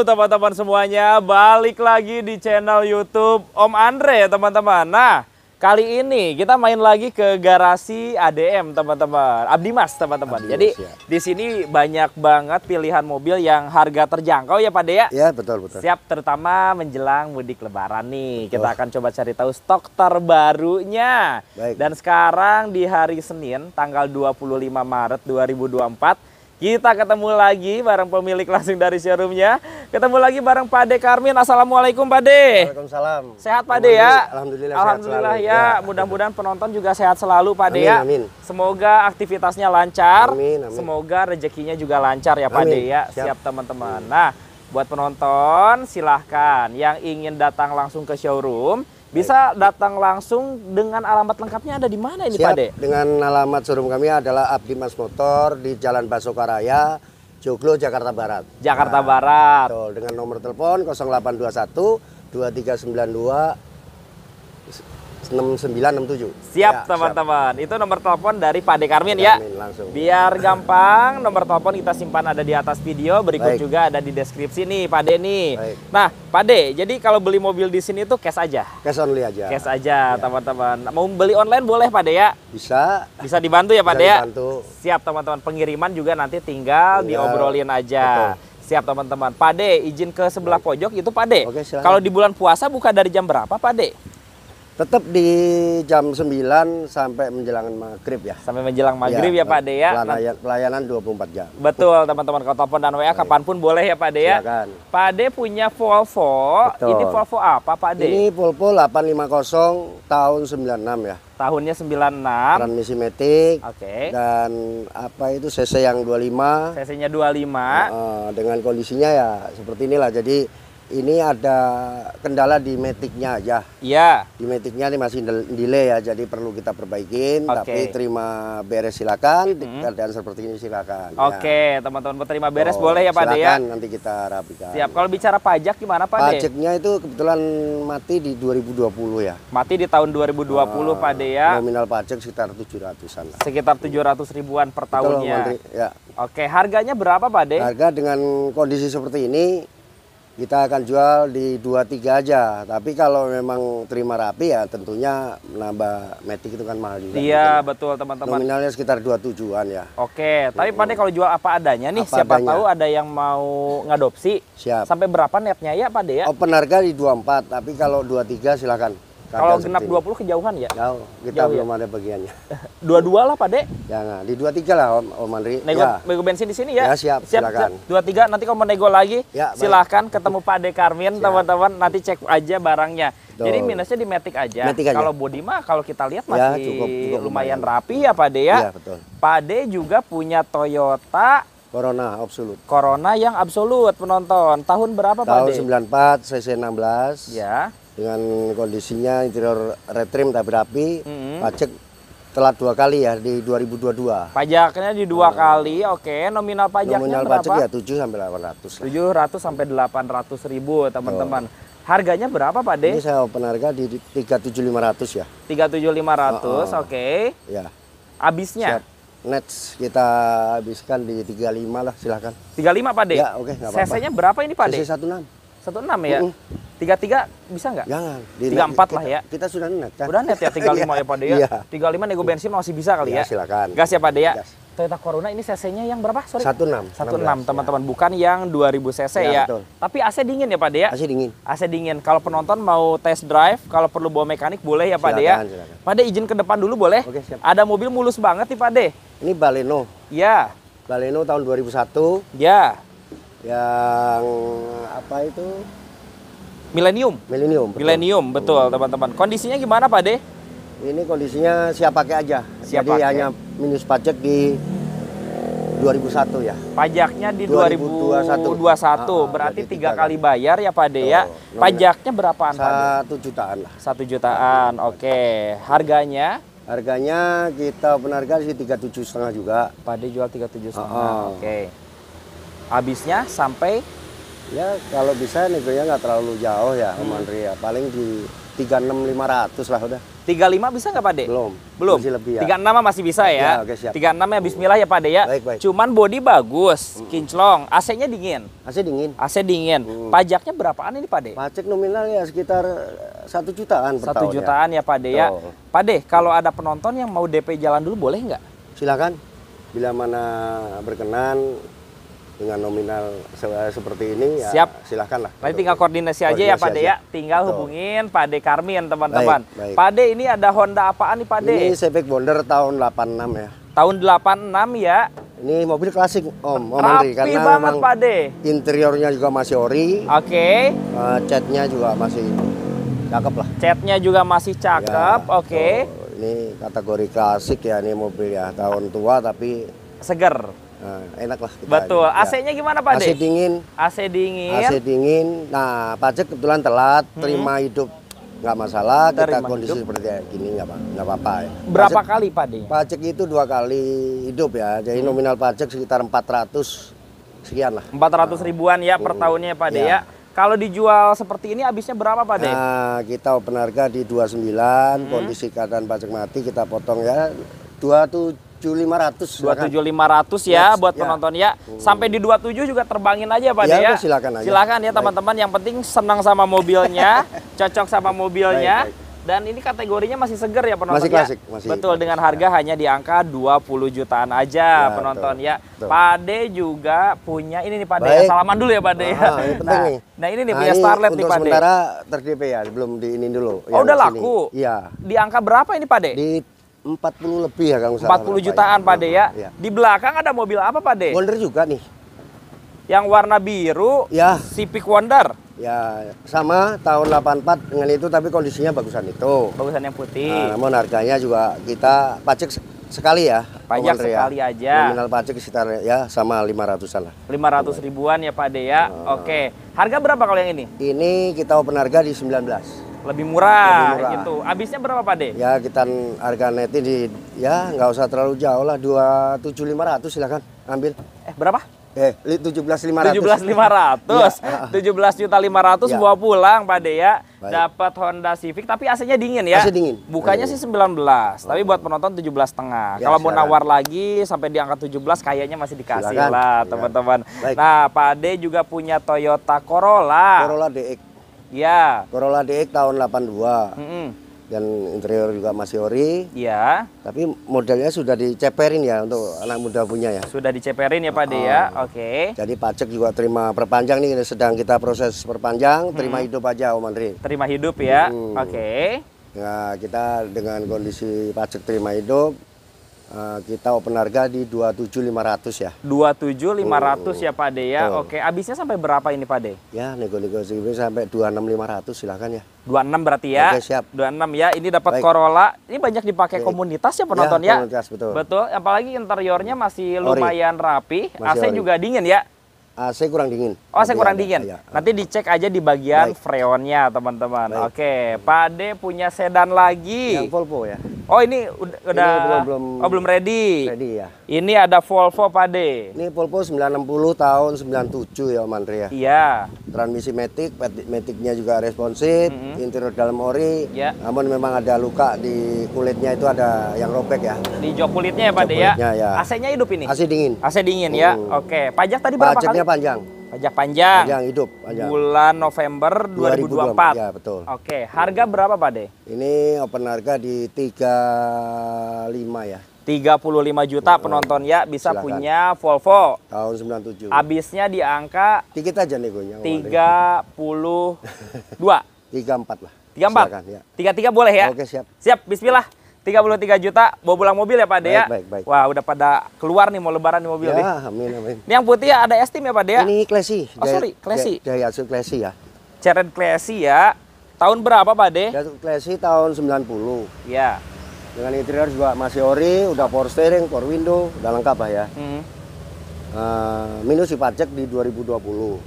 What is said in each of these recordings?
teman-teman semuanya, balik lagi di channel YouTube Om Andre ya teman-teman. Nah, kali ini kita main lagi ke garasi ADM teman-teman, Abdimas teman-teman. Jadi ya. di sini banyak banget pilihan mobil yang harga terjangkau ya Pak Dea. Ya? ya betul betul. Siap, terutama menjelang mudik Lebaran nih. Betul. Kita akan coba cari tahu stok terbarunya. Baik. Dan sekarang di hari Senin, tanggal 25 Maret 2024. Kita ketemu lagi bareng pemilik langsung dari showroomnya. Ketemu lagi bareng Pak Karmin. Assalamualaikum Pak Dek. Waalaikumsalam. Sehat Pak Dek ya? Ya. ya. Alhamdulillah. Alhamdulillah ya. ya. Mudah-mudahan penonton juga sehat selalu Pak Dek ya. Amin. Semoga aktivitasnya lancar. Amin, amin. Semoga rezekinya juga lancar ya Pak Dek ya. Siap teman-teman. Nah, buat penonton silahkan yang ingin datang langsung ke showroom bisa datang langsung dengan alamat lengkapnya ada di mana ini Pak Dek? Dengan alamat showroom kami adalah Abdi Motor di Jalan Basokaraya Joglo Jakarta Barat. Jakarta nah, Barat. Betul, dengan nomor telepon 0821 2392 6967. Siap ya, teman-teman. Ya, itu nomor telepon dari Pak Dekarmin ya. Langsung. Biar gampang nomor telepon kita simpan ada di atas video, berikut Baik. juga ada di deskripsi nih Pak De nih. Baik. Nah, Pak De, jadi kalau beli mobil di sini tuh cash aja. Cash only aja. Cash aja ya. teman-teman. Ya. Mau beli online boleh Pak De ya? Bisa. Bisa dibantu ya Pak De ya? Dibantu. Siap teman-teman. Pengiriman juga nanti tinggal, ya, diobrolin aja. Betul. Siap teman-teman. Pade izin ke sebelah pojok itu Pade. Kalau di bulan puasa buka dari jam berapa Pade? Tetap di jam 9 sampai menjelang maghrib ya. Sampai menjelang ya, maghrib ya, ya Pak Dea ya. Pelayan, pelayanan 24 jam. Betul teman-teman kalau telepon dan WA Baik. Iya. kapanpun boleh ya Pak Dea ya. Silakan. Pak De punya Volvo. Betul. Ini Volvo apa Pak Ade? Ini Volvo 850 tahun 96 ya. Tahunnya 96. Transmisi metik Oke. Okay. Dan apa itu CC yang 25. CC-nya 25. Uh, dengan kondisinya ya seperti inilah jadi ini ada kendala di metiknya aja. Iya. Di metiknya ini masih delay ya, jadi perlu kita perbaikin. Okay. Tapi terima beres silakan, hmm. keadaan seperti ini silakan. Ya. Oke, okay, ya. teman-teman terima beres oh, boleh ya Pak ya? silakan, ya. nanti kita rapikan. Siap. Kalau bicara pajak gimana Pak Pajaknya Pajaknya itu kebetulan mati di 2020 ya. Mati di tahun 2020 uh, ah, Pak Dea. ya. Nominal pajak sekitar 700-an. Lah. Sekitar 700 ribuan per tahunnya. ya. Oke, harganya berapa Pak Dea? Harga dengan kondisi seperti ini kita akan jual di 2-3 aja. Tapi kalau memang terima rapi ya tentunya nambah metik itu kan mahal juga. Iya, betul teman-teman. Nominalnya sekitar 27-an ya. Oke, tapi Pak kalau jual apa adanya nih, apa siapa adanya. tahu ada yang mau ngadopsi. Siap. Sampai berapa netnya ya Pak ya? Open harga di 24, tapi kalau 23 silakan. Kalau genap dua puluh kejauhan ya? Jauh, kita Jauh, belum ya? ada bagiannya. Dua-dua lah Pak Dek. Jangan, ya, di dua tiga lah Om, Om Andri. Nego, ya. nego bensin di sini ya? Ya siap, siap silakan. Dua tiga, nanti kalau mau nego lagi ya, baik. silahkan ketemu Pak Dek Karmin teman-teman. Nanti cek aja barangnya. Jadi minusnya di metik aja. Matic aja. Kalau body mah kalau kita lihat ya, masih ya, cukup, cukup lumayan, lumayan rapi ya Pak Dek ya? Iya betul. Pak Dek juga punya Toyota Corona absolut. Corona yang absolut penonton. Tahun berapa Tahun Pak Tahun 94, cc 16. Ya dengan kondisinya interior retrim tapi rapi, mm-hmm. pajak telat dua kali ya di 2022. Pajaknya di dua hmm. kali, oke. Okay. Nominal pajaknya Nominal berapa? pajak ya 7 sampai 800. Lah. 700 sampai 800 ribu, teman-teman. Oh. Harganya berapa, Pak De? Ini saya open harga di 37500 ya. 37500, oh, oh. oke. Okay. Ya. Habisnya? Siap. Next kita habiskan di 35 lah, silahkan 35 Pak De? Ya, oke, okay, CC-nya berapa ini Pak De? CC 16 satu enam ya? tiga tiga bisa nggak? Jangan. Tiga empat lah ya. Kita sudah net kan? sudah net ya tiga lima ya Pak Dea. Ya? Iya. tiga lima nego bensin masih bisa kali ya? ya? silakan. Gas ya Pak Dea. Ya? Toyota Corona ini CC-nya yang berapa? Sorry. satu enam satu enam teman-teman, iya. bukan yang dua ribu CC iya, ya. ya. Tapi AC dingin ya Pak Dea? Ya? AC dingin. AC dingin. Kalau penonton mau test drive, kalau perlu bawa mekanik boleh ya Pak silakan, Dea. Silakan. Pak Dea izin ke depan dulu boleh? Oke, siap. Ada mobil mulus banget nih Pak De. Ini Baleno. Ya. Baleno tahun dua ribu satu Ya yang apa itu Milenium. Milenium. Milenium betul teman-teman. Kondisinya gimana Pak De? Ini kondisinya siap pakai aja. Siap Jadi pakai. hanya minus pajak di 2001 ya. Pajaknya di 2021. 2021. Ah, berarti tiga kali kan? bayar ya Pak De ya. Pajaknya berapaan Pak Satu jutaan lah. Satu jutaan. Oke. Okay. Harganya? Harganya kita penarga sih tiga tujuh setengah juga. Pak De jual tiga tujuh setengah. Ah, ah. Oke. Okay habisnya sampai ya kalau bisa negonya nggak terlalu jauh ya hmm. di ya paling di 36500 lah udah 35 bisa nggak Pak De? Belum. Belum. Masih lebih ya. 36 masih bisa ya. ya okay, siap. 36 ya bismillah ya Pak De ya. Baik, baik. Cuman body bagus, hmm. kinclong, AC-nya dingin. AC dingin. AC dingin. Hmm. Pajaknya berapaan ini Pak De? Pajak nominal ya sekitar eh, satu jutaan per Satu ya. jutaan ya, ya Pak De ya. pade Pak De, kalau ada penonton yang mau DP jalan dulu boleh nggak? Silakan. Bila mana berkenan dengan nominal seperti ini ya Siap. silahkan lah. Nanti tinggal koordinasi, koordinasi aja ya Pak De ya. Tinggal Betul. hubungin Pak De Karmin teman-teman. Pak De ini ada Honda apaan nih Pak De? Ini Civic Wonder tahun 86 ya. Tahun 86 ya. Ini mobil klasik Om, Om Rapi Andri, karena banget Pak De. Interiornya juga masih ori. Oke. Okay. Uh, eh, catnya juga masih cakep lah. Catnya juga masih cakep, ya, oke. Okay. ini kategori klasik ya ini mobil ya tahun tua tapi seger Nah, enak lah kita. Betul. Ya. AC-nya gimana Pak? AC dingin. AC dingin. AC dingin. Nah, pajak kebetulan telat, hmm. terima hidup nggak masalah Bentar, kita kondisi hidup. seperti gini nggak apa nggak apa-apa ya. berapa pajak, kali pak Dek? pajak itu dua kali hidup ya jadi hmm. nominal pajak sekitar 400 sekian lah 400 ribuan ya hmm. per tahunnya pak D ya, ya. Kalau dijual seperti ini habisnya berapa Pak Dek? Nah, kita open harga di 29, hmm. kondisi keadaan pajak mati kita potong ya 27 27500 27500 ya yes, buat ya. penonton ya. Hmm. Sampai di 27 juga terbangin aja Pak ya. ya. Silakan aja. Silakan ya teman-teman yang penting senang sama mobilnya, cocok sama mobilnya. Baik, baik. Dan ini kategorinya masih segar ya penonton masih klasik, ya. Masih, Betul dengan ya. harga ya. hanya di angka 20 jutaan aja ya, penonton tuh, ya. Pade juga punya ini nih Pade ya. Salaman dulu ya Pade nah, ya. Ah, nah, nih. Nah, ini nih nah, punya nah, Starlet nih Pade. Untuk sementara ter ya, belum diinin dulu. Oh, udah laku. Iya. Di angka berapa ini Pade? Di 40 lebih ya Kang Usama. 40 jutaan Pak De ya. ya. Di belakang ada mobil apa Pak De? Wonder juga nih. Yang warna biru, ya. Civic Wonder. Ya, sama tahun 84 dengan itu tapi kondisinya bagusan itu. Bagusan yang putih. Nah, namun harganya juga kita pajak sekali ya. Pajak Wonder, ya. sekali ya. aja. Nominal pajak sekitar ya sama 500-an lah. 500 ribuan ya Pak De ya. Nah. Oke. Harga berapa kalau yang ini? Ini kita open harga di 19 lebih murah, lebih murah. gitu. Habisnya berapa Pak De? Ya kita harga neti di ya nggak usah terlalu jauh lah dua tujuh lima ratus silakan ambil. Eh berapa? Eh tujuh belas lima ratus. Tujuh belas ya, ya. juta lima ratus ya. bawa pulang Pak De ya. Dapat Honda Civic tapi AC-nya dingin ya. AC dingin. bukannya iya, iya, sih 19, iya. belas, oh. tapi buat penonton 17 setengah. Ya, Kalau mau nawar lagi sampai di angka 17 kayaknya masih dikasih silakan. lah teman-teman. Nah Pak De juga punya Toyota Corolla. Corolla DX Iya. Corolla DX tahun 82. Mm -hmm. Dan interior juga masih ori. Iya. Tapi modelnya sudah diceperin ya untuk anak muda punya ya. Sudah diceperin ya Pak uh ya. Ah. Oke. Okay. Jadi pajak juga terima perpanjang nih sedang kita proses perpanjang, terima hmm. hidup aja Om Andri. Terima hidup ya. Hmm. Oke. Okay. Ya, nah, kita dengan kondisi pajak terima hidup Eh, kita open harga di 27500 ya. 27500 hmm. ya Pak De ya. Tuh. Oke, habisnya sampai berapa ini Pak De? Ya, nego nego sampai 26500 silakan ya. 26 berarti ya. Oke, siap. 26 ya. Ini dapat Corolla. Ini banyak dipakai Baik. komunitas ya, ya penonton ya. Komunitas, ya? betul. Betul, apalagi interiornya masih ori. lumayan rapi, masih AC ori. juga dingin ya. AC kurang dingin. Oh, AC kurang ada. dingin. Ya, ya. Nanti dicek aja di bagian Baik. freonnya, teman-teman. Oke, Pak De punya sedan lagi. Yang Volvo ya. Oh ini udah ini belum, belum oh belum ready. Ready ya. Ini ada Volvo Pade. Ini Volvo 960 tahun 97 ya Om Andre ya. Iya. Transmisi matic, maticnya juga responsif, mm -hmm. interior dalam ori. Ya. Namun memang ada luka di kulitnya itu ada yang robek ya. Di jok kulitnya ya Pade ya. ya. AC-nya hidup ini. AC dingin. AC dingin ya. hmm. ya. Oke. Pajak tadi berapa Pajaknya kali? Pajaknya panjang. Pajak panjang. Panjang hidup. Panjang. Bulan November 2024. 2024. Ya betul. Oke, harga berapa Pak De? Ini open harga di 35 ya. 35 juta hmm. penonton ya bisa Silahkan. punya Volvo tahun 97. Habisnya di angka dikit aja negonya. 32. 34 lah. 34. Silahkan, ya. 33 boleh ya? Oke, siap. Siap, bismillah. 33 juta bawa pulang mobil ya Pak Dea. Baik, baik, baik. Wah, udah pada keluar nih mau lebaran di mobil ya, nih. amin, amin. Ini yang putih ya ada estim ya Pak Dea? Ini Klesi. Oh, sorry, Klesi. Daihatsu Klesi ya. Ceren Klesi ya. Tahun berapa Pak Dea? Daihatsu Klesi tahun 90. Ya. Dengan interior juga masih ori, udah power steering, power window, udah lengkap lah ya. Hmm. Uh, minus si pajak di 2020. 2020.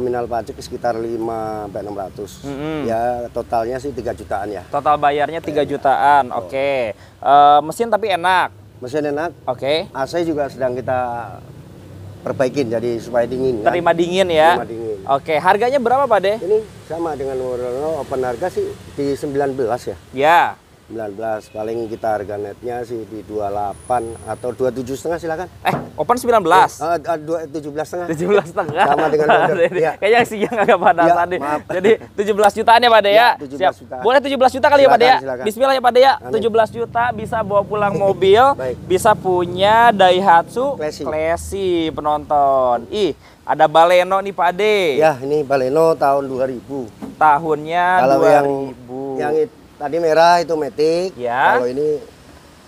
Nominal pajak sekitar 5 sampai 600. Mm -hmm. Ya totalnya sih 3 jutaan ya. Total bayarnya 3 iya. eh, jutaan. Oke. Oh. Okay. Uh, mesin tapi enak. Mesin enak. Oke. Okay. AC juga sedang kita perbaikin jadi supaya dingin. Kan? Terima kan? dingin ya. Terima dingin. Oke, okay. harganya berapa, Pak De? Ini sama dengan Worono open harga sih di 19 ya. Ya. 19 paling kita harga netnya sih di 28 atau 27 setengah silakan. Eh, open 19. belas uh, dua, 17 setengah. 17 setengah. Sama dengan order. ya. Kayaknya yang agak panas ya, tadi. Maaf. Jadi 17 jutaan ya Pak Dea. Ya, 17 iya, Siap. juta. Boleh 17 juta kali silakan, ya Pak Dea. Ya? Silakan. Bismillah ya Pak Dea. Ya. Amin. 17 juta bisa bawa pulang mobil, bisa punya Daihatsu Classy. Classy penonton. Ih, ada Baleno nih Pak De. Ya, ini Baleno tahun 2000. Tahunnya Kalau 2000. Yang, yang itu Tadi merah itu metik. Ya. Kalau ini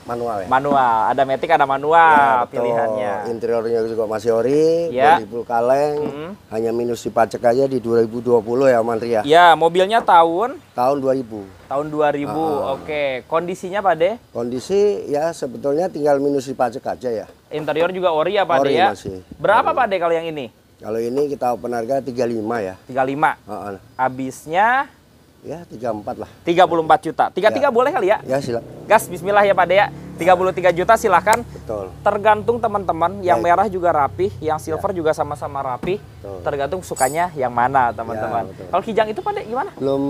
manual ya. Manual. Ada metik, ada manual ya, pilihannya. Interiornya juga masih ori, ya. 2000 kaleng. -hmm. Hanya minus pajak aja di 2020 ya, Mantri ya. Ya, mobilnya tahun tahun 2000. Tahun 2000. Ah, ah. Oke. Kondisinya Pak De? Kondisi ya sebetulnya tinggal minus pajak aja ya. Interior juga ori ya Pak De ya? Masih. Berapa ori. Pak De kalau yang ini? Kalau ini kita open harga 35 ya. 35. lima. Uh -uh. Habisnya Ya, 34 lah. 34 juta. 33 ya. boleh kali ya? Ya, silakan. Gas bismillah ya Pak ya. 33 juta silahkan. Betul. Tergantung teman-teman, yang ya. merah juga rapi, yang ya. silver ya. juga sama-sama rapi. Betul. Tergantung sukanya yang mana ya, teman-teman. Ya, Kalau kijang itu Pak gimana? Belum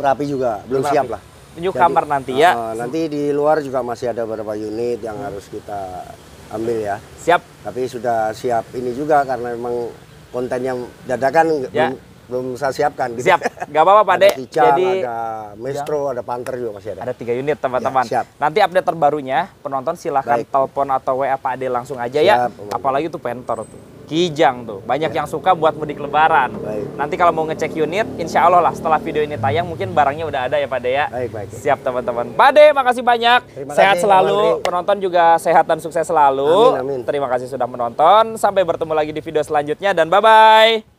rapi juga, belum, belum siap lah. Menuju kamar nanti ya. Uh, nanti di luar juga masih ada beberapa unit yang hmm. harus kita ambil ya. Siap. Tapi sudah siap ini juga karena memang kontennya dadakan ya. belum, belum saya siapkan gitu. Siap, nggak apa-apa Pak Dek. Jadi ada Mestro, ya. ada Panther juga masih ada. Ada tiga unit teman-teman. Ya, siap. Nanti update terbarunya penonton silahkan Baik. telepon atau WA Pak Ade langsung aja ya. siap, ya. Umum. Apalagi tuh Panther tuh. Kijang tuh, banyak ya. yang suka buat mudik lebaran. Baik. Nanti kalau mau ngecek unit, insya Allah lah setelah video ini tayang mungkin barangnya udah ada ya Pak Dea. ya. Baik, baik. Siap teman-teman. Pak De, makasih banyak. Terima sehat kasih, selalu, Andri. penonton juga sehat dan sukses selalu. Amin, amin. Terima kasih sudah menonton. Sampai bertemu lagi di video selanjutnya dan bye-bye.